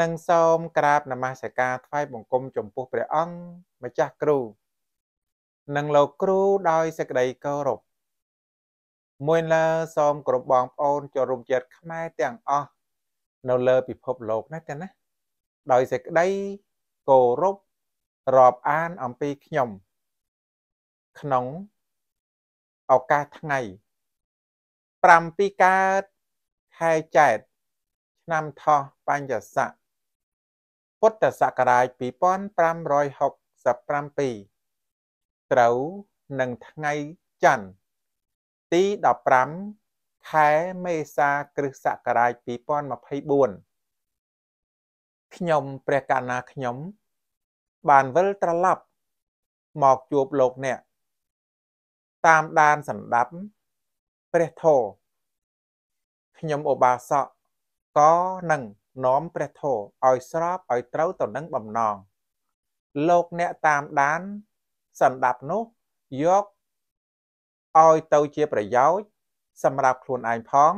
និងសូមក្រាបនមស្ការថ្វាយបង្គំចំពោះព្រះអង្គម្ចាស់គ្រូនិងលោកគ្រូដោយសេចក្តីគោរពមួយលើសូមគ្រប់បងប្អូន ចូលរួមជាតិខ្មែរទាំងអស់នៅលើពិភពលោកណាទាំងណាដោយសេចក្តីគោរពរាប់អានអំពីខ្ញុំ ក្នុងឱកាសថ្ងៃ7កើតខែចែកឆ្នាំថោះបញ្ញស័កពុទ្ធសករាជ2567ត្រូវនឹងថ្ងៃច័ន្ទទី15ខែមេសាគ្រិស្តសករាជ2024ខ្ញុំព្រះកណាខ្ញុំ បានវិលត្រឡប់មកជួបលោកអ្នក តាមដាន សម្ដាប់ព្រះធម៌ខ្ញុំឧបាសកក៏នឹងនាំព្រះធម៌ឲ្យស្របឲ្យត្រូវទៅនឹងបំណង លោកអ្នកតាមដានសន្តាប់នោះយកឲ្យទៅជាប្រយោជន៍សម្រាប់ខ្លួនឯងផង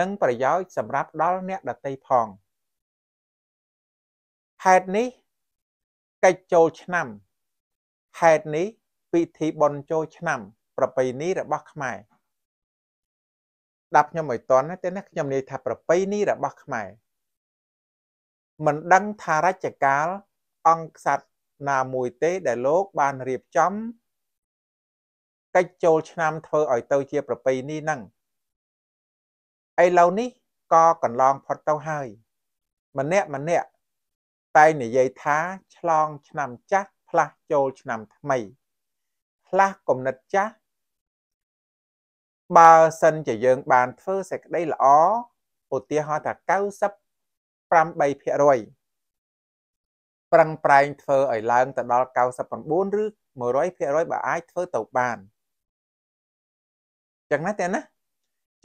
និង ប្រយោជន៍សម្រាប់ដល់ អ្នកដទៃផងហេតុនេះកិច្ចចូលឆ្នាំហេតុនេះពិធីបុណ្យចូលឆ្នាំ ប្រពៃណីរបស់ខ្មែរស្ដាប់ខ្ញុំឲ្យតន់ទេណាខ្ញុំនិយាយថាប្រប្រៃនេះរបស់ខ្មែរមិនដឹងថារជ្ជកាលអង្គក្សត្រណាមួយទេដែលលោកបានរៀបចំកិច្ចចូលឆ្នាំធ្វើឲ្យទៅជាប្រប្រៃនេះហ្នឹងឥឡូវនេះក៏កន្លងផុតទៅហើយម្នាក់ម្នាក់តែនិយាយថាឆ្លង ឆ្នាំចាស់ផ្លាស់ចូលឆ្នាំថ្មីផ្លាស់គំនិតចាស់បើសិនជាយើងបានធ្វើសេចក្តីល្អឧទាហរណ៍ថា98%ប្រឹងប្រែងធ្វើឲ្យឡើងទៅដល់99ឬ100%បើអាចធ្វើទៅបានចឹងណាទេណា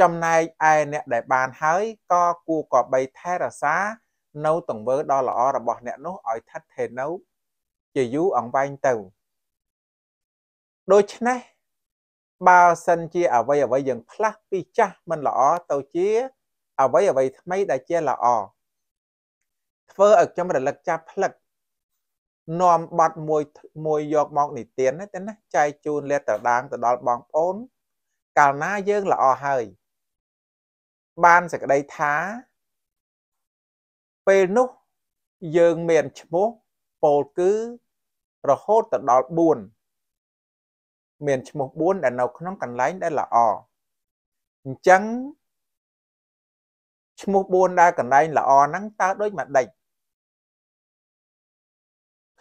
ចំណែកឯអ្នកដែលបានហើយក៏គួរក៏បីថែរក្សានៅទង្វើដ៏ល្អរបស់អ្នក នោះឲ្យឋិតថេរនៅ ជាយូរអង្វែងទៅ ដូច្នេះបើសិនជាអ្វីអ្វីយើងផ្លាស់ពីចាស់មិនល្អទៅជាអ្វីអ្វីថ្មីដែលជាល្អធ្វើឲ្យខ្ញុំរលឹកចាប់ផ្លឹកនាំប័ណ្ណមួយមួយយកមកនិទានណាទេណាចែកជូនលេតត្រដាងទៅដល់បងប្អូនកាលណាយើងល្អហើយ បានសេចក្តីថាពេលនោះយើងមានឈ្មោះពោលគឺរហូតទៅដល់4មានឈ្មោះ4ដែលនៅក្នុងកន្លែងដែលល្អអញ្ចឹងឈ្មោះ4ដែលកន្លែងល្អហ្នឹងតើដូចមួយដេច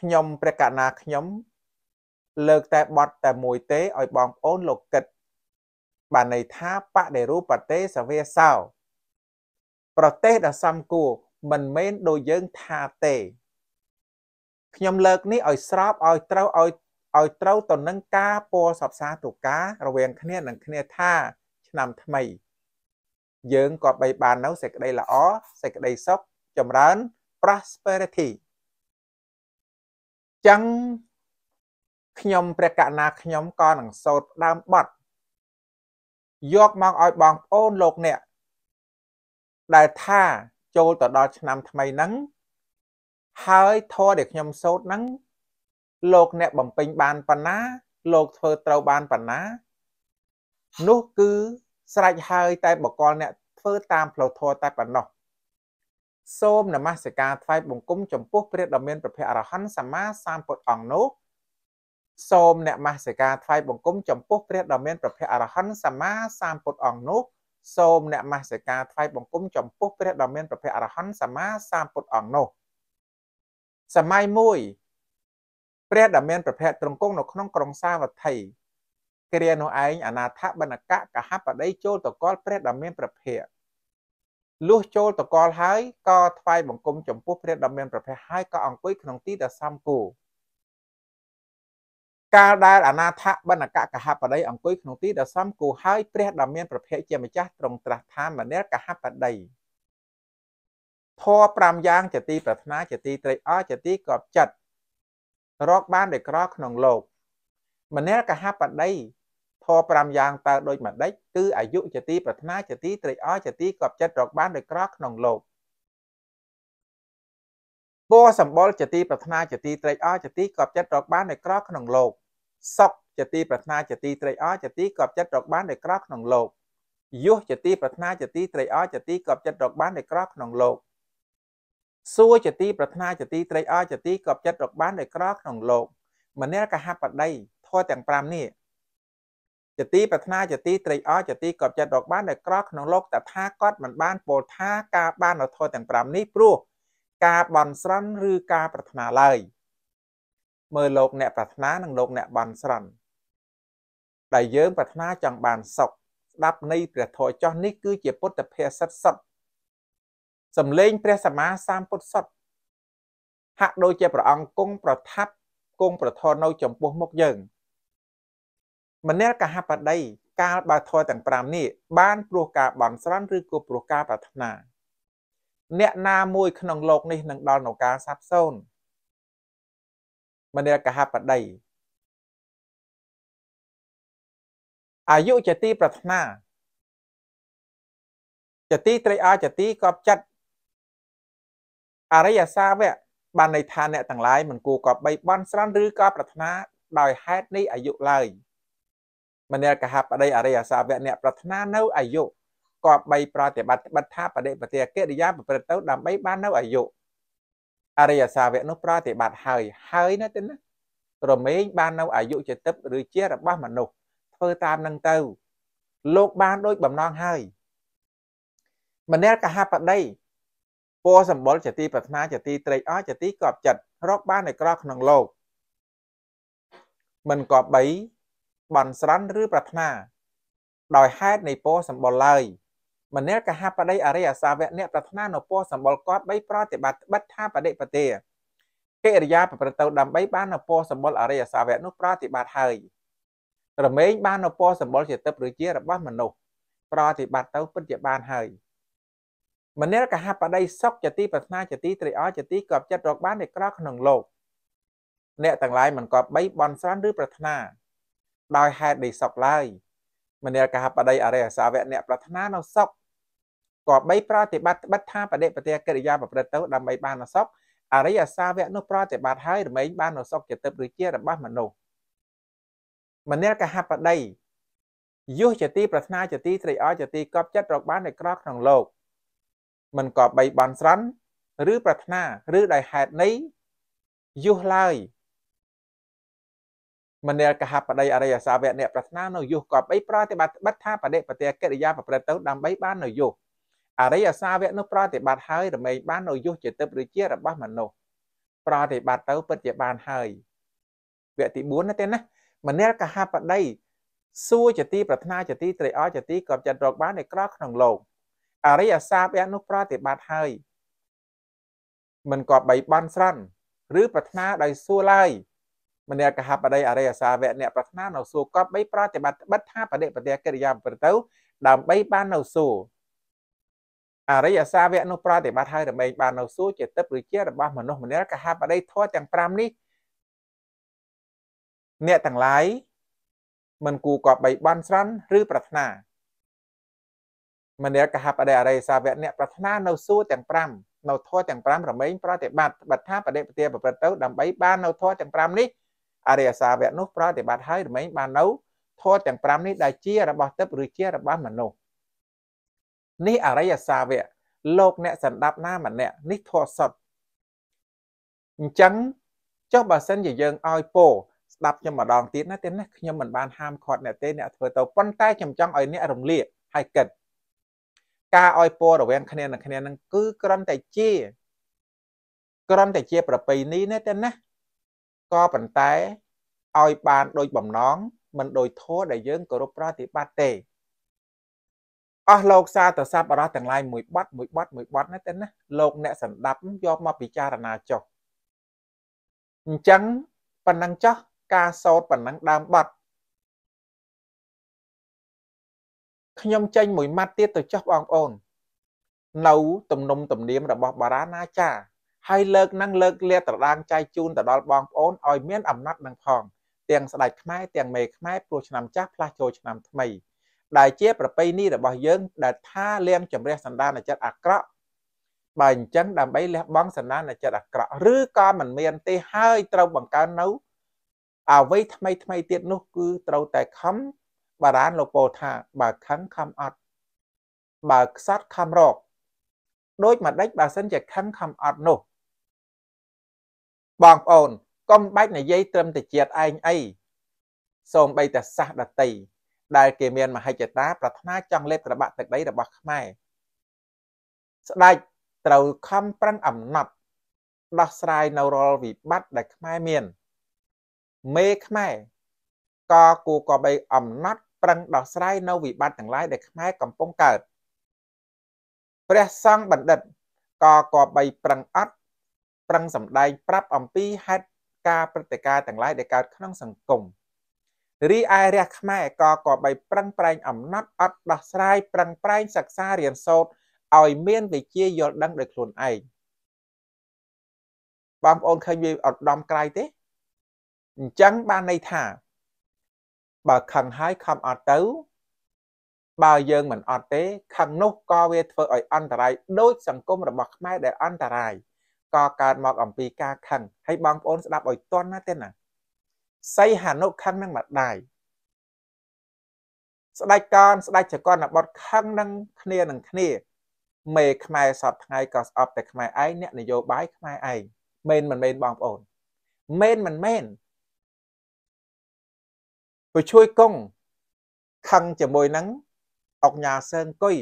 ខ្ញុំព្រះកណាខ្ញុំ លើកតែបត់តែមួយទេឲ្យបងប្អូនលោកគិតបានន័យថាបដិរូបទេសវាសោ ប្រទេសដ៏សំគួរមិនមែនដូចយើងថាទេខ្ញុំលើកនេះឲ្យស្របឲ្យត្រូវឲ្យឲ្យត្រូវទៅនឹងការពណ៌សព្សាទូការវាងគ្នានឹងគ្នាថាឆ្នាំថ្មី យើងក៏បីបាននៅសេចក្តីល្អសេចក្តីសុខចម្រើន prosperity ចឹងខ្ញុំព្រះកណាខ្ញុំក៏នឹងសោតដើមបត់យកមកឲ្យបងប្អូនលោកអ្នកដែលថាចូលទៅដល់ឆ្នាំថ្មីហ្នឹងហើយធម៌ដែលខ្ញុំសូត្រហ្នឹងលោកអ្នកបំពេញបានប៉ុណ្ណា លោកធ្វើត្រូវបានប៉ុណ្ណា នោះគឺស្រេចហើយតែបកលអ្នកធ្វើតាមផ្លូវធម៌តែប៉ុណ្ណោះសូមនមស្ការថ្វាយបង្គំចំពោះព្រះដ៏មានព្រះភ័ក្ត្រអរហន្តសម្មាសម្ពុទ្ធអង្គនោះ សូមនមស្ការថ្វាយបង្គំចំពោះព្រះដ៏មានព្រះភ័ក្ត្រអរហន្តសម្មាសម្ពុទ្ធអង្គនោះសូមនមស្ការថ្វាយបង្គំចំពោះព្រះដ៏មានព្រះភ័ក្ត្រអរហន្តសម្មាសម្ពុទ្ធអង្គនោះសម័យមួយព្រះដែលមានប្រភេទត្រង្គង់នៅក្នុងក្រុងសាវត្ថីគ្រានោះឯងអនាថបណ្ឌកៈកហបដីចូលតកល់ព្រះដែលមានប្រភេទលុះចូលតកល់ហើយក៏ថ្វាយបង្គំចំពោះព្រះដ៏មានប្រភេទហើយក៏អង្គុយក្នុងទីដ៏សំគូកាលដែលអនាថបណ្ឌកកហបដីអង្គុយក្នុងទីដ៏សំគូហើយព្រះដ៏មានប្រភេទជាម្ចាស់ទ្រង់ត្រាស់ថាមនាលកហបដីធម៌5យ៉ាងជាទីប្រាថ្នាជាទីត្រេកអរជាទីកប់ចិត្តរកបានតែក្រក្នុងលោកម្នាក់កហបដីធម៌5យ៉ាងតើដូចម្ដេចគឺអាយុជាទីប្រាថ្នាជាទីត្រេកអរជាទីកប់ចិត្តរកបានតែក្រក្នុងលោកពណ៌សម្បុរជាទីប្រាថ្នាជាទីត្រេកអរជាទីកប់ចិត្តរកបានតែក្រក្នុងលោកសុខជាទីប្រាថ្នាជាទីត្រេកអរជាទីកប់ចិត្តរកបានតែក្រក្នុងលោកយុះជាទីប្រាថ្នាជាទីត្រេកអរជាទីកប់ចិត្តរកបានតែក្រក្នុងលោកសួរជាទីប្រាថ្នាជាទីត្រេកអរជាទីកប់ចិត្តរកបានដោយក្រក្នុងលោកមនរកហបដីធម៌ទាំង5នេះជាទីប្រាថ្នាជាទីត្រេកអរជាទីកប់ចិត្តរកបានដោយក្រក្នុងលោក តថាគាត់មិនបានពោលថាការបាននៅធម៌ទាំង5នេះព្រោះការបន់ស្រន់ឬការប្រាថ្នាឡើយមើលលោកអ្នកប្រាថ្នានិងលោកអ្នកបន់ស្រន់ដែលយើងប្រាថ្នាចង់បានសុខស្ដាប់នៃព្រះធម៌ចោះនេះគឺជាពុទ្ធភាសិតសុទ្ធសំឡេងព្រះសម្មាសម្ពុទ្ធសុទ្ធហាក់ដូចជាព្រះអង្គគង់ប្រថាប់គង់ប្រធរនៅចំពោះមុខយើងមនលកហបតី កាលបើធរទាំង5នេះ បានព្រោះការបន់ស្រន់ឬក៏ព្រោះការប្រាថ្នាអ្នកណាមួយក្នុងโลกនេះនឹងដល់នៅការសាបសូន្យមនលកហបតីអាយុជាទីប្រាថ្នាជាទីត្រេកអរជាទីកប់ចិត្តអរិយសាវៈបានន័យថាអ្នកទាំងឡាយមិនគួរក៏បីបន់ស្រន់ឬក៏ប្រាថ្នាដោយហេតុនេះអាយុឡើយមនលកហបដីអរិយសាវៈអ្នកប្រាថ្នានៅអាយុក៏បីប្រតិបត្តិបិដ្ឋាបដិបទាកិរិយា ប្រព្រឹត្តទៅដើម្បីបាននៅអាយុអរិយសាវៈនោះប្រតិបត្តិហើយហើយណាទេណារមែងបាននៅអាយុចិត្តិបឬជារបស់មនុស្សធ្វើតាមនឹងទៅលោកបានដោយបំណងហើយមនលកហបដីពណ៌សម្បុរជាទីប្រាថ្នាជាទីត្រេកអរជាទីកប់ចិត្តរកបាននៅក្រក្នុងលោក មិនក៏បីបន់ស្រន់ឬប្រាថ្នាដោយហេតុនៃពណ៌សម្បុរឡើយមនាលកហបដីអរិយសាវៈអ្នកប្រាថ្នានៅពណ៌សម្បុរគាត់បីប្រតិបត្តិបិដ្ឋាបដិបទាកិរិយាប្រព្រឹត្តទៅដើម្បីបាននៅពណ៌សម្បុរអរិយសាវៈនោះប្រតិបត្តិហើយរមែងបាននៅពណ៌សម្បុរជាទឹកឬជារបស់មនុស្សប្រតិបត្តិទៅពិតជាបានហើយមនិរកហបដីសុខជាទីប្រាថ្នាជាទីត្រេកអរជាទីកប់ចិត្តរកបាននៃក្រៅក្នុងលោកអ្នកទាំងឡាយមិនគប់បីបន់ស្រន់ឬប្រាថ្នាដោយហេតុនៃសុខឡើយមនិរកហបដីអរិយសាវៈអ្នកប្រាថ្នានៅសុខគប់បីប្រតិបត្តិបិទថាបដិបទាកិរិយាប្រព្រឹត្តទៅដើម្បីបាននៅសុខអរិយសាវៈនោះប្រតិបត្តិហើយរមែងបាននៅសុខចិត្តឬជារបស់មនុស្សម្នាលកហបដីយុះជាទីប្រាថ្នាជាទីត្រេកអរជាទីកប់ចិត្តរកបាននៅក្រក្នុងលោកមិនក៏បីបានស្រន់ឬប្រាថ្នាឬដោយហេតុនៃយុះឡើយមនាលកហបដីអរិយសាវៈអ្នកប្រាថ្នានៅយុះក៏បីប្រតិបត្តិបិទថាបដិបទាកិរិយា ប្រព្រឹត្តទៅដើម្បីបាននៅយុះអរិយសាវៈនោះប្រតិបត្តិហើយរមែងបាននៅយុះជាទឹកឬជារបស់មនុស្សប្រតិបត្តិទៅពិតជាបានហើយវគ្គទី4ណាទេណាមនាលកហបដីសួរជាទីប្រាថ្នាជាទីត្រេកអរជាទីកប់ចិត្តរកបាននៅក្រៅក្នុងលោកអរិយសាវៈនោះប្រតិបត្តិហើយមិនក៏បីបន់ស្រន់ឬប្រាថ្នាដោយសួរឡើយមនកហបដីអរិយសាវៈអ្នកប្រាថ្នានៅសួរក៏បីប្រតិបត្តិបិទថាបដិបទាកិរិយាប្រទៅដើម្បីបាននៅសួរអរិយសាវៈនោះប្រតិបត្តិហើយរមែងបាននៅសួរជាទឹកឬជារបស់មនុស្សមនកហបដីធម៌ទាំង5នេះអ្នកទាំងឡាយមិនគូក៏បីបន់ស្រន់ឬប្រាថ្នាមនៈកហបដិអរិយសាវៈអ្នកប្រាថ្នានៅសួគ៌ទាំង5នៅធម៌ទាំង5រមែងប្រតិបត្តិបាត់ថាបដិបទាប្រព្រឹត្តទៅដើម្បីបាននៅធម៌ទាំង5នេះអរិយសាវៈនោះប្រតិបត្តិហើយរមែងបាននៅធម៌ទាំង5នេះដែលជារបស់ទឹកឬជារបស់មនុស្សនេះអរិយសាវៈលោកអ្នកសន្តាប់ណាម្នាក់នេះធម៌សុទ្ធអញ្ចឹងចុះបើសិនជាយើងឲ្យពោស្ដាប់ខ្ញុំម្ដងទៀតណាទេណាខ្ញុំមិនបានហាមឃាត់អ្នកទេអ្នកធ្វើទៅប៉ុន្តែខ្ញុំចង់ឲ្យអ្នករំលាកហើយកឹកការឲ្យពររវាងគ្នានឹងគ្នានឹងគឺក្រំតែជាក្រំតែជាប្រពៃណីណាតែណាក៏ប៉ុន្តែឲ្យបានដូចបំណង មិនដូចធម៌ដែលយើងគោរពប្រតិបត្តិទេអស់លោកសាទស័ព្ទអរោះទាំងឡាយមួយបាត់មួយបាត់មួយបាត់ណាតែណាលោកអ្នកសន្តាប់យកមកពិចារណាចុះអញ្ចឹងប៉ុណ្ណឹងចោះការសោតប៉ុណ្ណឹងដើមបាត់ខ្ញុំចេញមួយម៉ាត់ទៀតទៅចោះបងប្អូននៅទំនុំទំនៀមរបស់បារាណាចាហើយលើកនឹងលើកលាត្រដាងចៃជូនទៅដល់បងប្អូនឲ្យមានអំណត់នឹងផងទាំងស្ដេចខ្មែរទាំងមេខ្មែរព្រោះឆ្នាំចាស់ផ្លាស់ចូលឆ្នាំថ្មីដែលជា ប្រពៃណីរបស់យើងដែលថាលាងជំរះសន្តានចិត្តអាក្រក់បើអញ្ចឹងដើម្បីលះបង់សន្តានចិត្តអាក្រក់ឬក៏មិនមាន ទេហើយត្រូវបង្កើននៅអ្វីថ្មីថ្មីទៀតនោះគឺត្រូវតែខំបារាណលោកពោថាបើខឹងខំអត់បើខ្សត់ខំរកដូចមួយដេចបើសិនជាខឹងខំអត់នោះ បងប្អូន កុំបាច់និយាយត្រឹមតែជាតិឯងអីសូមបីតែសះដតីដែលគេមាន មហិច្ឆតាប្រាថ្នាចង់លេបក្របាក់ទឹកដីរបស់ខ្មែរស្ដេចត្រូវខំប្រឹងអំណត់ដោះស្រាយនៅរាល់វិបត្តិដែលខ្មែរមាន មេខ្មែរក៏គូក៏បីអំណត់ប្រឹងដោះស្រាយនៅវិបត្តិទាំងឡាយដែលខ្មែរកំពុងកើតព្រះសង្ឃបណ្ឌិតក៏គប្បីប្រឹងអត់ប្រឹងសម្ដែងប្រាប់អំពីហេតុការព្រឹត្តិការណ៍ទាំងឡាយដែលកើតក្នុងសង្គមរីឯរះខ្មែរក៏គប្បីប្រឹងប្រែងអំណត់អត់ដោះស្រាយប្រឹងប្រែងសិក្សារៀនសូត្រឲ្យមានវិជ្ជាយល់ដឹងដោយខ្លួនឯងបងប្អូនឃើញវាឧត្តមក្រៃទេអញ្ចឹងបានន័យថាបើខឹងហើយខំអត់ទៅបើយើងមិនអត់ទេខឹងនោះក៏វាធ្វើឲ្យអន្តរាយដូចសង្គមរបស់ខ្មែរដែលអន្តរាយក៏កើតមក អំពីការខឹងហើយបងប្អូនស្ដាប់ឲ្យតន់ណាទេណាសីហនុខឹងនឹងម្ដាយស្ដេចកនស្ដេចចកនបុត្រខឹងនឹងគ្នានឹងគ្នាមេខ្មែរសពថ្ងៃក៏ស្អប់តែខ្មែរឯងអ្នកនយោបាយខ្មែរឯងមែនមិនមែនបងប្អូនមែនមិនមែនក៏ជួយកងខឹងជាមួយនឹងអុកញ៉ាសើនកុយ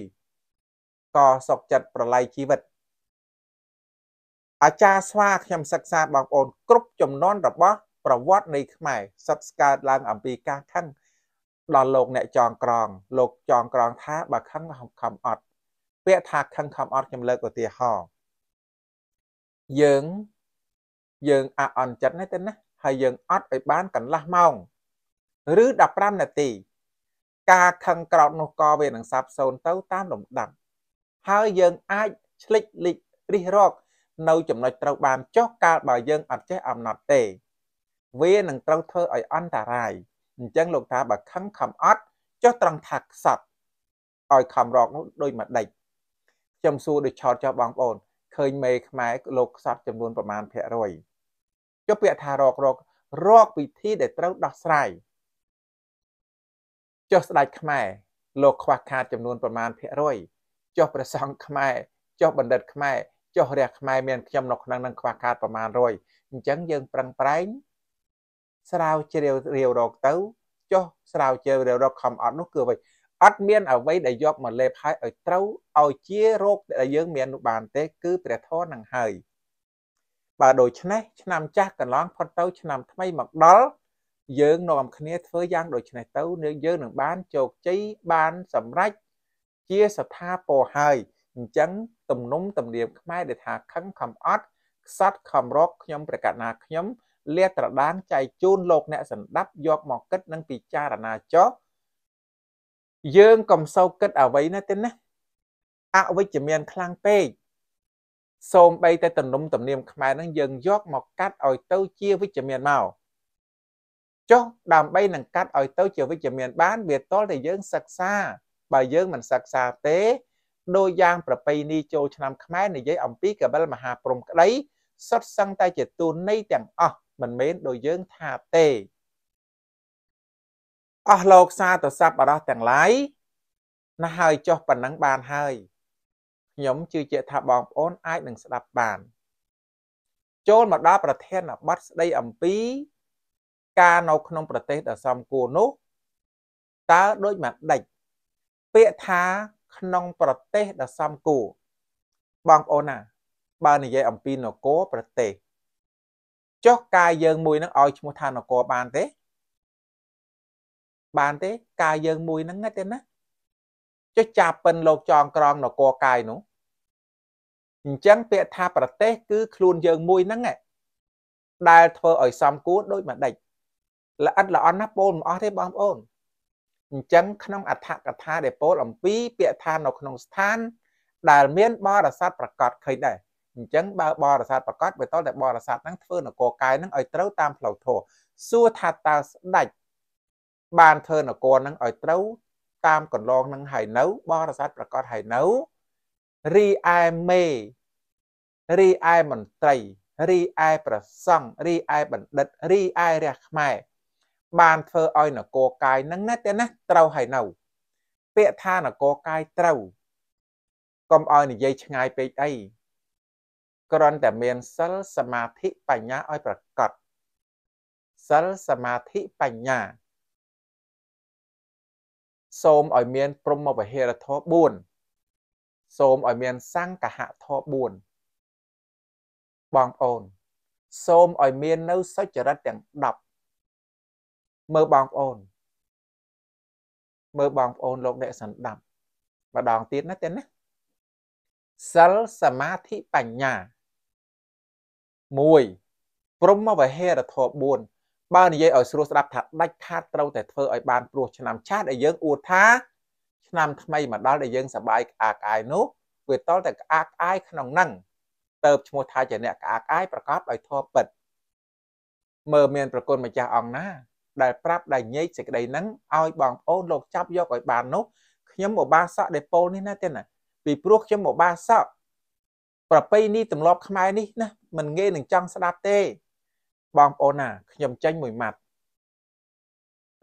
ក៏សោកចិត្តប្រឡាយជីវិត អាចារ្យស្វាខ្ញុំសិក្សាបងប្អូន គ្រប់ចំនួនរបស់ប្រវត្តិនៃខ្មែរសិតស្កើតឡើងអំពីការខឹងដល់លោកអ្នកចងក្រងលោកចងក្រងថាបើខឹងខំអត់ពាក្យថាខឹងខំអត់ខ្ញុំលើកឧទាហរណ៍យើង យើងអអន់ចិត្តណាស់ទៅណាហើយយើងអត់ឲ្យបានកន្លះម៉ោងឬ15នាទី ការខឹងក្រោតនោះក៏វានឹងសាបសូន្យទៅតាមលំដាប់ហើយយើងអាចឆ្លិចលិចរិះរកនៅចំណុចត្រូវបានចុះកាលបើយើងអត់ចេះអំណត់ទេវា នឹងត្រូវធ្វើឲ្យអន្តរាយអញ្ចឹងលោកថាបើខឹងខំអត់ចុះត្រង់ថាខ្សត់ឲ្យខំរកនោះដោយមួយដេចខ្ញុំសួរដូចឆោតចោះបងប្អូនឃើញមេខ្មែរលោកខ្សត់ចំនួនប្រមាណភាគរយចុះពាក្យថារករករកវិធីដែលត្រូវដោះស្រាយចុះស្ដេចខ្មែរលោកខ្វះខាតចំនួន ប្រមាណភាគរយចុះប្រសង់ខ្មែរចុះបណ្ឌិតខ្មែរចុះរះខ្មែរមានខ្ញុំនៅក្នុងនឹងខ្វះខាតប្រមាណរយអញ្ចឹងយើងប្រឹងប្រែងស្រាវជ្រាវរាវរកទៅចុះស្រាវជ្រាវរាវរកខំអត់នោះគឺអ្វីអត់មាន អ្វីដែលយកមកលេបហើយឲ្យត្រូវឲ្យជារោគដែលយើងមាននោះបានទេ គឺព្រះធម៌នឹងហើយបើដូច្នេះឆ្នាំចាស់កន្លងផុតទៅឆ្នាំថ្មីមកដល់យើងនាំគ្នាធ្វើយ៉ាងដូចនេះទៅនឹងយើងនឹងបានជោគជ័យបានសម្រេចជាស្ថាពរហើយអញ្ចឹងទំនុំទំនៀមខ្មែរ ដែលថាខឹងខំអត់ខ្សត់ខំរក ខ្ញុំប្រកាសណាខ្ញុំលាត្រដាងចៃជូនលោកអ្នកសម្ដាប់យកមកគិតនិងពិចារណាចោះយើងកំសោគិតអ្វីណាទេណាអវិជ្ជមានខ្លាំងពេកសូមបីតែទំនុំទំនៀមខ្មែរនឹងយើងយកមកកាត់ឲ្យទៅជាវិជ្ជមានមកចុះដើម្បីនឹងកាត់ឲ្យទៅជាវិជ្ជមាន បានវាតល់តែយើងសិក្សាបើយើងមិនសិក្សាទេដោយយ៉ាងប្រពៃណីចូលឆ្នាំខ្មែរនិយាយអំពីកបិលមហាព្រំក្តីសុទ្ធសឹងតែ ជាទូននៃទាំងអស់មិនមែនដោយយើងថាទេអស់លោកសាទស័ព្ទអរោះទាំងឡាយណាស់ហើយចុះប៉ុណ្ណឹងបានហើយខ្ញុំជឿជាក់ថាបងប្អូនអាចនឹងស្ដាប់បាន ចូលមកដល់ប្រធានបទស្ដីអំពីការនៅ ក្នុងប្រទេសដ៏សមគួរនោះតើដូចមកដេចពាក្យថាក្នុងប្រទេសដ៏សមគួរបងប្អូនណាបើនិយាយអំពីនគរប្រទេសចុះការយើងមួយនឹងឲ្យឈ្មោះថានគរបានទេបានទេ ការយើងមួយនឹងទេណាចុះចាប៉ិនលោកចងក្រងនគរកាយនោះអញ្ចឹងពាក្យថាប្រទេសគឺ ខ្លួនយើងមួយហ្នឹងដែល ធ្វើឲ្យសំគួរដូចមួយដេចល្អិតល្អន់ណាពោលមិនអស់ទេបងប្អូនអញ្ចឹងក្នុងអត្ថកថាដែលពោលអំពីពាក្យថានៅក្នុងស្ថានដែលមានបរិស័ទប្រកាសឃើញដែរអញ្ចឹងបើបរិស័ទប្រកាសបើតតែបរិស័ទហ្នឹងធ្វើនគរកាយហ្នឹងឲ្យត្រូវតាមផ្លូវធម៌សួរថាតើស្ដេចបានធ្វើនគរហ្នឹងឲ្យត្រូវតាមកន្លងហ្នឹងហើយនៅបរិស័ទប្រកាសហើយនៅរីឯមេរីឯមន្ត្រីរីឯប្រសង់រីឯបណ្ឌិតរីឯរះខ្មែរបានធ្វើឲ្យនគរកាយនឹងណាតែណាត្រូវហើយនៅពាក្យថានគរកាយត្រូវ កុំឲ្យនិយាយឆ្ងាយពេកអីគ្រាន់តែមានសិលសមាធិបញ្ញាឲ្យប្រកបសិលសមាធិបញ្ញាសូមឲ្យមាន ព្រហ្មវិហារធម៌4សូមឲ្យមានសង្កហធម៌4បងប្អូន សូមឲ្យមាននៅសុចរិតទាំង10មើលបងប្អូនមើលបងប្អូនលោកអ្នកសន្តាប់ម្ដងទៀតណាទេណាសិលសមាធិបញ្ញា1ព្រមវហេរធម៌4បើនិយាយឲ្យស្រួលស្ដាប់ថាដាច់ខាតត្រូវតែធ្វើឲ្យបានព្រោះឆ្នាំឆាតដែលយើងអួតថា ឆ្នាំថ្មីមកដល់ដែលយើងសបាយក្អាកក្អាយនោះវាតលតែក្អាកក្អាយក្នុងនឹងតើបឈ្មោះថាជាអ្នកក្អាកក្អាយប្រកបដោយធម៌ពិតមើលមានប្រគុណម្ចាស់អង្គណាដែលប្រាប់ដែលញែកសេចក្តីហ្នឹងឲ្យបងប្អូនលោកចាប់យកឲ្យបាននោះខ្ញុំឧបាសកដេប៉ូលនេះណាទេណាពីព្រោះខ្ញុំឧបាសកប្រពៃនេះទម្លាប់ខ្មែរនេះណាមិនងាយនឹងចង់ស្ដាប់ទេ បងប្អូនណាខ្ញុំចេញមួយម៉ាត់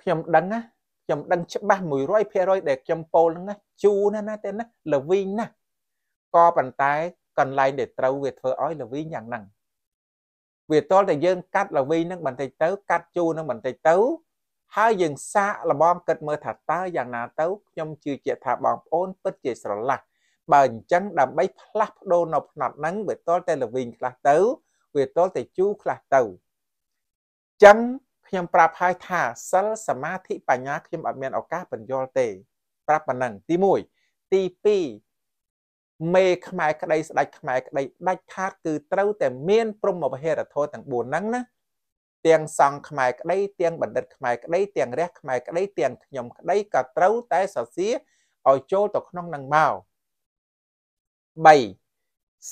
ខ្ញុំដឹងណាខ្ញុំដឹងច្បាស់100%ដែលខ្ញុំពោលហ្នឹងណាជូណាណាទេណាល្វីងណាក៏ប៉ុន្តែកន្លែងដែលត្រូវវាធ្វើឲ្យល្វីងយ៉ាងហ្នឹងវាតលតែយើង កាត់ល្វីនឹងបន្តិចទៅកាត់ជូរនឹងបន្តិចទៅ ហើយយើងសាកលបងគិតមើលថាតើយ៉ាងណា ទៅខ្ញុំជឿជាក់ថាបងប្អូនពិតជាស្រឡះបើអញ្ចឹងដើម្បី ផ្លាស់ប្ដូរនៅផ្នែកហ្នឹងវាតលតែល្វីងខ្លះទៅវាតលតែជូរខ្លះទៅអញ្ចឹងខ្ញុំប្រាប់ហើយថាសិលសមាធិបញ្ញាខ្ញុំអត់មានឱកាសបញ្យល់ទេប្រាប់ប៉ុណ្ណឹងទី1ទី2មេខ្មែរក្តីស្ដេចខ្មែរក្តីដាច់ខាតគឺត្រូវតែមានព្រមវិហិរធម៌ទាំង4ហ្នឹងណាទាំងសង្ឃខ្មែរក្តីទាំងបណ្ឌិតខ្មែរក្តីទាំងរះខ្មែរក្តីទាំងខ្ញុំក្តីក៏ត្រូវតែសរសៀរឲ្យចូលទៅក្នុងនឹងមក3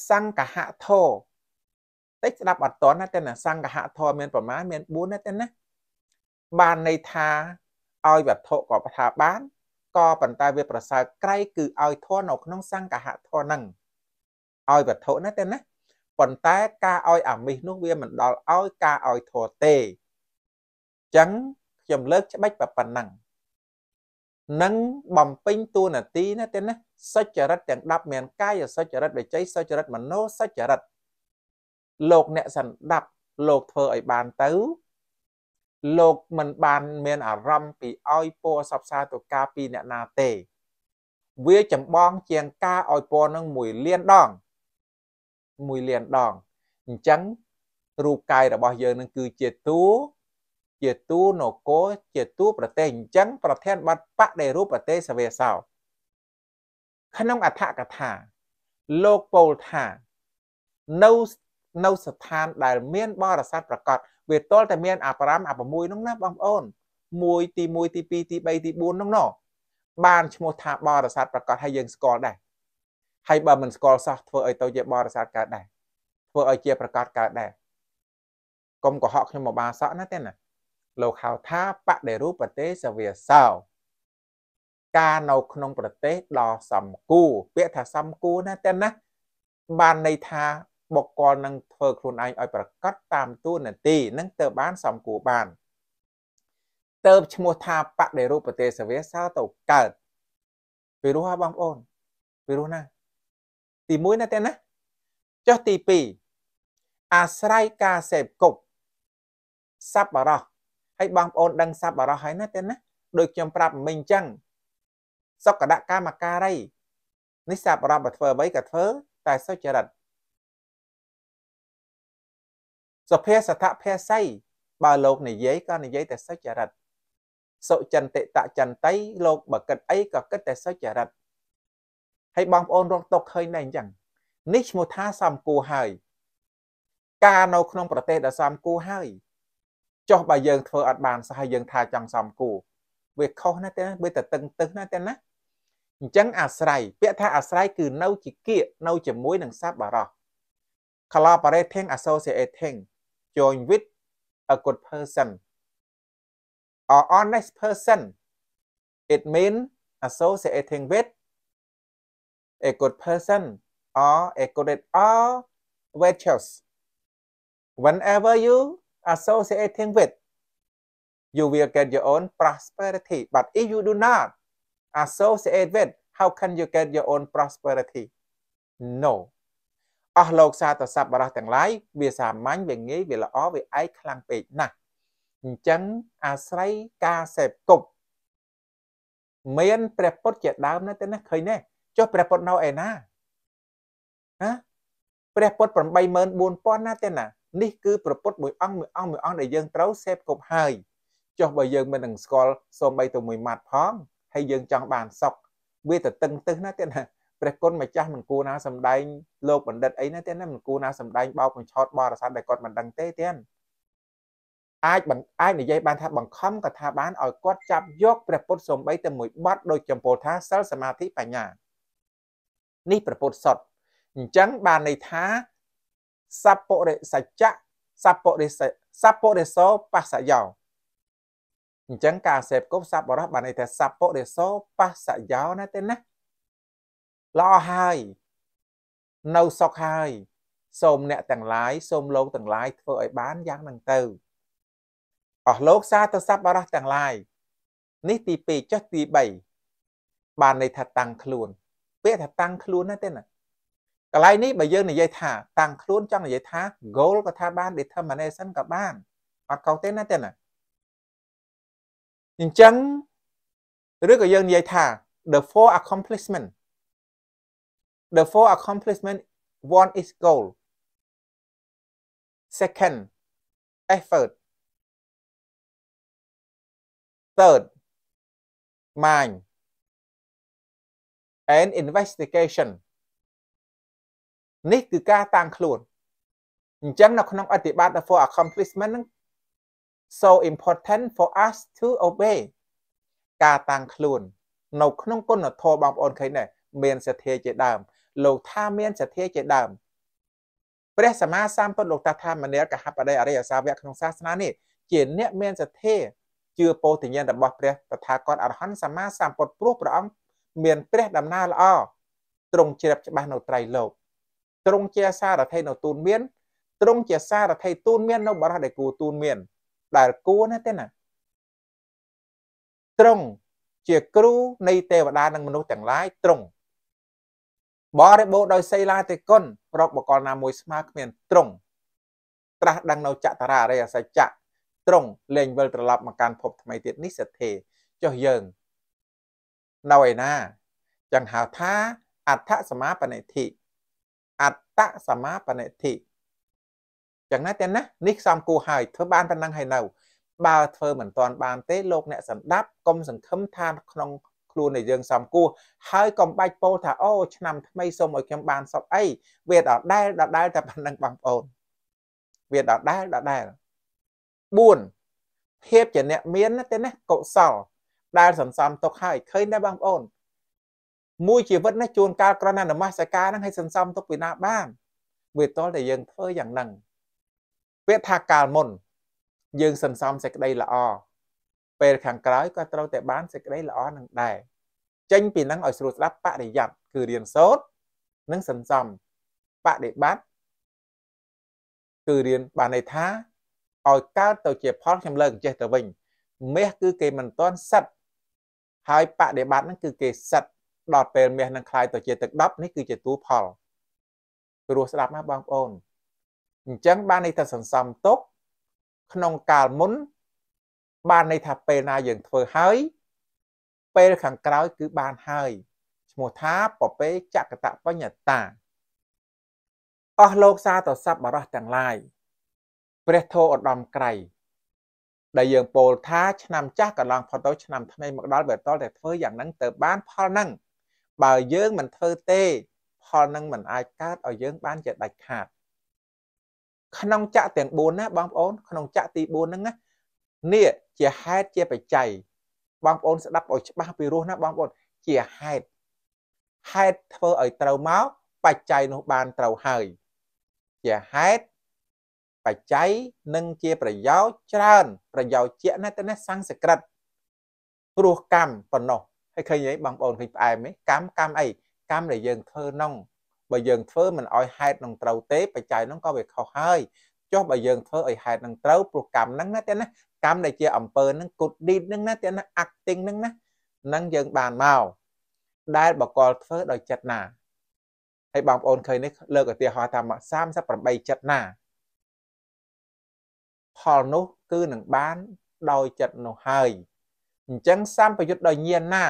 សង្កហធោតិចស្ដាប់អត់តណាតែសង្កហធោមាន ប្រមាណមាន4ណាតែណាបានន័យថាឲ្យវត្ថុក៏ថាបានក៏ប៉ុន្តែវាប្រសើរក្រៃគឺឲ្យធននៅក្នុងសង្កហធនហ្នឹងឲ្យវត្ថុណាទេណាប៉ុន្តែការឲ្យអាមិសនោះវាមិនដល់ឲ្យការឲ្យធរទេអញ្ចឹងខ្ញុំលើកច្បិចប៉ុណ្ណឹងនឹងបំពេញតួនាទីណាទេណាសុចរិតទាំង10មាន កាយសុចរិតវិច័យសុចរិតមនោសុចរិតលោកអ្នកសន្តាប់លោកធ្វើឲ្យបានទៅលោកមិនបានមាន អារម្មណ៍ពីឲ្យពរសពសារទៅការពីអ្នកណាទេវាចម្បងជាងការឲ្យពរនឹងមួយលានដង មួយលានដងអញ្ចឹងរូបកាយរបស់យើងនឹងគឺជាទូ ជាទូនគរជាទូប្រទេសអញ្ចឹងប្រធានបတ်បដិរូបប្រទេសសវេសោក្នុងអធកថា លោកពោលថានៅស្នៅស្ថានដែលមានបរិស័ទប្រកាសវាតលតែមានអា5អា6នោះណាបងប្អូន1ទី1ទី2ទី3ទី4នោះណោបានឈ្មោះថាបរិស័ទប្រកាសឲ្យយើងស្គាល់ដែរហើយបើមិនស្គាល់សោះធ្វើឲ្យទៅជាបរិស័ទកើតដែរធ្វើឲ្យជាប្រកាសកើតដែរកុំកុហកខ្ញុំមកបាសក់ណាទេណាលោកហៅថាបដិរូបប្រទេសសវាសោ ការនៅក្នុងប្រទេសដ៏សំគូពាក្យថាសំគូណាទេណាបានន័យថាបុគ្គលនឹងធ្វើខ្លួនឯងឲ្យប្រកបតាមទួនាទីនឹងទៅបានសំគួរបានទៅឈ្មោះថាបដិរូបទេសវាសោទៅកើតពីរោះហ่าបងប្អូនពីរោះណាទី1ណាទេណាចុះទី2អាស្រ័យការសេពគប់សัพបរោះហើយបងប្អូនដឹងសัพបរោះហើយណាទេណាដូចខ្ញុំប្រាប់មិញអញ្ចឹងសុខដកម្មការីនេះសัพបរោះបើធ្វើអ្វីក៏ធ្វើតែសុចរិតសុភាសថភាស័យបើលោកនិយាយក៏និយាយតែសុចរិតសុចន្តិតចន្តីលោកបើគិតអីក៏គិតតែសុចរិតហើយបងប្អូនរងຕົកឃើញដែរអញ្ចឹងនេះឈ្មោះថាសំគូហើយការនៅក្នុង ប្រទេសដែលសំគូហើយចុះបើយើងធ្វើអត់បានសោះហើយយើងថាចង់សំគូវាខុសណាស់ទេវាតែតឹងទឹះណាស់ទេណាអញ្ចឹងអាស្រ័យពាក្យថាអាស្រ័យគឺ នៅជាគៀកនៅជាមួយនឹងសពបរោះ collaborating associating join with a good person or honest person. It means associating with a good person or a good or virtues. Whenever you associating with, you will get your own prosperity. But if you do not associate with, how can you get your own prosperity? No. អស់លោកសាទស័ព្ទបរះទាំងឡាយវាសាមញ្ញវាងាយវាល្អវាឯកខ្លាំងពេកណាស់អញ្ចឹងអាស្រ័យការសេពគប់មានព្រះពុទ្ធជាដើមនៅទីនេះឃើញទេចុះព្រះពុទ្ធនៅឯណាណាព្រះពុទ្ធ84000ណាទេណានេះគឺព្រះពុទ្ធមួយអង្គមួយអង្គមួយអង្គដែលយើងត្រូវសេពគប់ហើយចុះបើយើងមិននឹងស្គាល់សូម្បីតែមួយម៉ាត់ផងហើយយើងចង់បានសុខវាទៅតឹងទឹះណាទេណាព្រះគុណម្ចាស់មិនគួរណាសំដែងលោកបណ្ឌិតអីណាទេណាមិនគួរណាសំដែងបោកបញ្ឆោតបរិស័ទដែលគាត់មិនដឹងទេទៀតអាចបង្អាចនិយាយបានថាបង្ខំក៏ថាបានឲ្យគាត់ចាប់យកព្រះពុទ្ធសំបីតែមួយបាត់ដោយចំពោះថាសិលសមាធិបញ្ញានេះព្រះពុទ្ធសុតអញ្ចឹងបានន័យថាសពរិសច្ចៈសពរិសសពរិសោបស្សយោអញ្ចឹងការសេពគប់សពរោះបានន័យថាសពរិសោបស្សយោណាទេណាល្អហើយនៅសុខហើយសូមអ្នកទាំងឡាយសូមលោកទាំងឡាយធ្វើឲ្យបានយ៉ាងហ្នឹងទៅអស់លោកសាទសពបរោះទាំងឡាយនេះទី2ចុះទី3បានន័យថាតាំងខ្លួនពាក្យថា តាំងខ្លួនណាទេណាកន្លែងនេះបើយើងនិយាយថាតាំងខ្លួនចង់និយាយថា goal ក៏ថាបាន determination ក៏បានអត់កុសទេណាទេណាអញ្ចឹងឬក៏យើងនិយា ይ ថា the four accomplishment Therefore, accomplishment one is goal. Second, effort. Third, mind. And investigation នេះគឺការ តាំងខ្លួនអញ្ចឹងនៅក្នុងអតិបត្តិ for accomplishment ហ្នឹង so important for us to obey ការតាំងខ្លួននៅក្នុងគុណធម៌បងប្អូនឃើញដែរមានសទ្ធាជាដើមលោកថាមានសទ្ធាជាដើមព្រះសម្មាសម្ពុទ្ធលោកតាថាមនាលកហបតីអរិយសាវកក្នុងសាសនានេះជាអ្នកមានសទ្ធាជឿពោធិញ្ញាណរបស់ព្រះតថាគតអរហន្តសម្មាសម្ពុទ្ធព្រោះព្រះអង្គមានព្រះ ដំណើរល្អទ្រង់ជ្រាបច្បាស់នៅត្រៃលោកទ្រង់ជាសារថីនៅទូនមានទ្រង់ជាសារថីទូនមាននៅបរិះដែលគូទូនមាន ដែលគួរណាទេណាទ្រង់ជាគ្រូនៃទេវតានិងមនុស្សទាំងឡាយទ្រង់បរិបូរដោយសីលាទេគុណរកបកលណាមួយស្មើគ្មានត្រង់ត្រាស់ដឹងនៅចតរាអរិយសច្ចៈត្រង់លែងវិលត្រឡប់មកកាន់ភពថ្មីទៀតនេះសទ្ធាចុះយើងនៅឯណាចឹងហៅថាអដ្ឋសមាបនិធិអត្តសមាបនិធិចឹងណាទាំងណានេះសំគូហើយធ្វើបានប៉ុណ្ណឹងហើយនៅបើធ្វើមិនទាន់បានទេលោកអ្នកសម្ដាប់កុំសង្ឃឹមថាក្នុងខ្លួនដែលយើងសំគោះហើយកុំបាច់ពោលថាអូឆ្នាំថ្មីសូមឲ្យខ្ញុំបានសុខអីវាដដែលដដែលតែប៉ុណ្្នឹងបងប្អូនវាដដែលដដែល4ភាពជាអ្នកមានទេណាកុសលដែលសន្សំទុកហើយឃើញដែរបងប្អូន មួយជីវិតនេះជួនកាលក្រណានមស្ការនឹងឲ្យសន្សំទុកពីណាបានវាតល់តែយើងធ្វើយ៉ាងហ្នឹងពាក្យថាកាលមុន យើងសន្សំសេចក្តីល្អពេលខាងក្រោយក៏ត្រូវតែបានសេចក្តីល្អនឹងដែរចេញពីនឹងឲ្យស្រួលស្ដាប់បរិយ័តគឺរៀនសូត្រនិងសន្សំបដិបត្តិគឺរៀនបានន័យថាឲ្យកើតទៅជាផលខ្ញុំលើកចេះទៅវិញមាសគឺគេមិនទាន់សិតហើយបដិបត្តិនឹងគឺគេសិតដល់ពេលមាសនឹងคลายទៅជាទឹកដប់នេះគឺជាទូផលព្រោះស្ដាប់ណាបងប្អូនអញ្ចឹងបានន័យថាសន្សំទុក ក្នុងកាលមុន បានន័យថាពេលណាយើងធ្វើហើយពេលខាងក្រោយគឺបានហើយឈ្មោះថាពពេចកតបញ្ញតាអស់លោកសាទស័ព្ទបរោះទាំងឡាយព្រះធោឧត្តមក្រៃដែលយើងពោលថាឆ្នាំចាស់កន្លងផុតទៅឆ្នាំថ្មីមកដល់វាតលតែធ្វើយ៉ាងហ្នឹងទៅ បានផលហ្នឹងបើយើងមិនធ្វើទេ ផលហ្នឹងមិនអាចកើតឲ្យយើងបានជាដាច់ខាត ក្នុងចក្រទាំង4ណាបងប្អូន ក្នុងចក្រទី4ហ្នឹងណានេះជាហេតុជាបច្ច័យបងប្អូនស្ដាប់ឲ្យច្បាស់ពីរសណាបងប្អូនជាហេតុហេតុធ្វើឲ្យត្រូវមកបច្ច័យនោះបានត្រូវហើយ ជាហេតុបច្ច័យនិងជាប្រយោជន៍ច្រើន ប្រយោជន៍ជាណាស់ទៅណាសំស្ក្រឹតព្រោះកម្មប៉ុណ្ណោះហើយឃើញអីបងប្អូនឃើញផ្អែមទេកម្មកម្មអីកម្មដែលយើងធ្វើនោះបើយើងធ្វើមិនឲ្យហេតុនឹងត្រូវទេ បច្ច័យនោះក៏វាខុសហើយចុះបើយើងធ្វើឲ្យហេតុនឹងត្រូវព្រោះកម្មហ្នឹងណាទៀតណាកម្មដែលជាអំពើហ្នឹង good deed ហ្នឹងណាទៀតណា acting ហ្នឹងណាហ្នឹងយើងបានមកដែលបកលធ្វើដោយចិត្តណាហើយបងប្អូនឃើញនេះលើកឧទាហរណ៍ថា38ចិត្តណាផលនោះគឺនឹងបានដោយចិត្តនោះហើយអញ្ចឹងសម្បយុទ្ធដោយញាណណា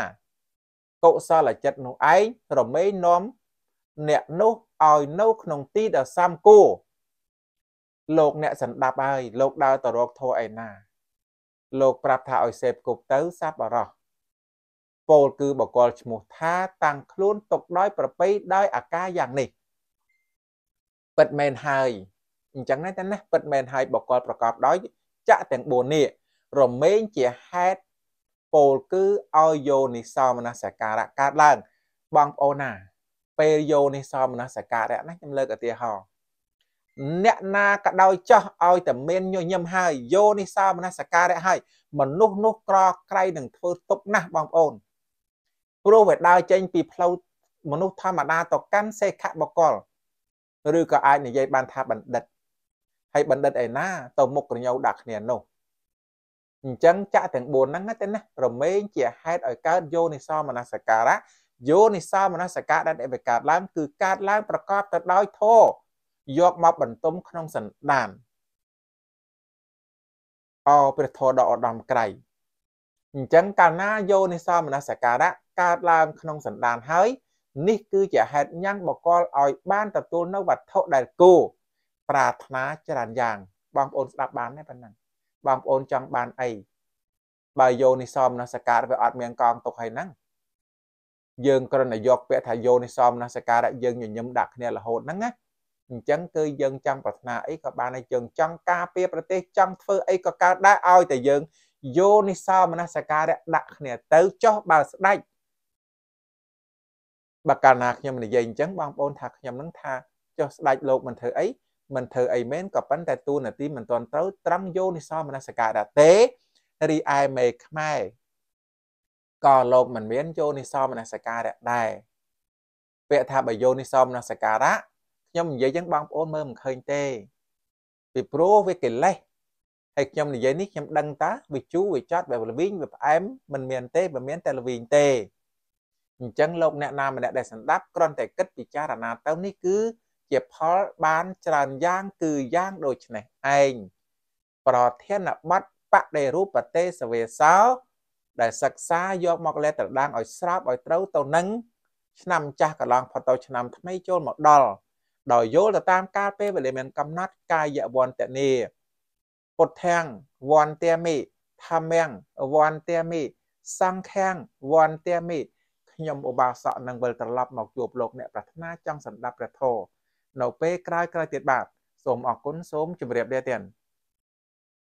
កុសលចិត្តនោះឯងរមែងនាំអ្នកនោះឲ្យនៅក្នុងទីដ៏សំគួរលោកអ្នកសន្តាប់ហើយលោកដើរទៅរកធัวឯណាលោកប្រាប់ថាឲ្យសេពគប់ទៅសັບអរោះពោលគឺបកលឈ្មោះថា តាំងខ្លួនຕົកដោយ ប្រពៃដោយអាការយ៉ាងនេះពិតមែនហើយអញ្ចឹងណាតែណាពិតមែនហើយបកលប្រកបដោយចាក់ទាំង4នេះរមែងជាហេតុពោលគឺឲ្យយោនិសោមនសការៈកើតឡើងបងប្អូនណាពេលយោនិសោមនសការៈណាខ្ញុំលើកឧទាហរណ៍អ្នកណាក៏ដោយចោះឲ្យតែមានញញឹមហើយយោនេះសោមនសការៈហើយមនុស្សនោះក្រក្រៃនឹងធ្វើទុកណាស់បងប្អូនព្រោះវាដើរចេញពីផ្លូវមនុស្សធម្មតាទៅកាន់សេខបកលឬក៏អាចនិយាយបានថាបណ្ឌិតហើយបណ្ឌិតឯណាទៅមុខក្រញោដាក់គ្នានោះអញ្ចឹងចាក់ទាំង4ហ្នឹងទៅណារមែងជាហេតុឲ្យកើតយោនិសោមនសការៈយោនិសោមនសការៈដែលវាកើតឡើងគឺកើតឡើងប្រកបទៅដោយធម៌យកមកបន្ទុំក្នុងសន្តានអព្រះធម៌ដ៏ឧត្តមក្រៃអញ្ចឹងកាលណាយោនិសោមនសការៈកើតឡើងក្នុងសន្តានហើយនេះគឺជាហេតុញ៉ាំងបកលឲ្យបាន ទទួលនៅវត្ថុដែលគូប្រាថ្នាច្រើនយ៉ាង បងប្អូនស្ដាប់បានទេប៉ុណ្ណឹងបងប្អូនចង់បានអីបើយោនិសោមនសការៈវាអត់មានកងទុកហើយហ្នឹងយើងគ្រាន់តែយកពាក្យថាយោនិសោមនសការៈយើងញញឹមដាក់គ្នារហូតហ្នឹងណាអញ្ចឹងគឺយើងចង់ប្រាថ្នាអីក៏បានហើយយើងចង់ការពារប្រទេស ចង់ធ្វើអីក៏កើតដែរឲ្យតែយើងយោនិសោមនសការៈដាក់គ្នា ទៅចោះបើស្ដាច់បើកាលណាខ្ញុំនិយាយអញ្ចឹងបងប្អូន ថាខ្ញុំនឹងថាចុះស្ដាច់លោកមិនធ្វើអីមិនធ្វើអីមែនក៏ប៉ុន្តែទូនាទីមិនទាន់ត្រូវត្រឹមយោនិសោមនសការៈទេរីឯមេខ្មែរក៏លោកមិនមានយោនិសោមនសការៈដែរពាក្យថាបើយោនិសោមនសការៈខ្ញុំនិយាយចឹងបងប្អូនមើលមិនឃើញទេពីព្រោះវាកិលេសហើយខ្ញុំនិយាយនេះខ្ញុំដឹងតាវាជូរវាចត់វាល្វីងវាផ្អែមមិនមានទេវាមានតែល្វីងទេអញ្ចឹងលោកអ្នកណាម្នាក់ដែលសម្ដាប់គ្រាន់តែគិតពិចារណាទៅនេះគឺ ជាផលបានច្រើនយ៉ាងគឺយ៉ាងដូចនេះឯងប្រធានបတ်បដិរូបទេសវេសោដែលសិក្សាយកមកលេត្រដាងឲ្យស្របឲ្យត្រូវទៅនឹងឆ្នាំចាស់កន្លងផុតទៅឆ្នាំថ្មីចូលមកដល់ដោយយល់ទៅតាមកាលពេលវេលាមានកំណត់ កាយវន្តនេពុទ្ធាំងវន្តមេធម្មំវន្តមេសង្ឃាំងវន្តមេខ្ញុំឧបាសកនឹងវិលត្រឡប់មកជួបលោកអ្នកប្រាថ្នាចង់សម្ដាប់ព្រះធម៌នៅពេលក្រោយក្រោយទៀតបាទសូមអរគុណសូមជម្រាបលាទៀត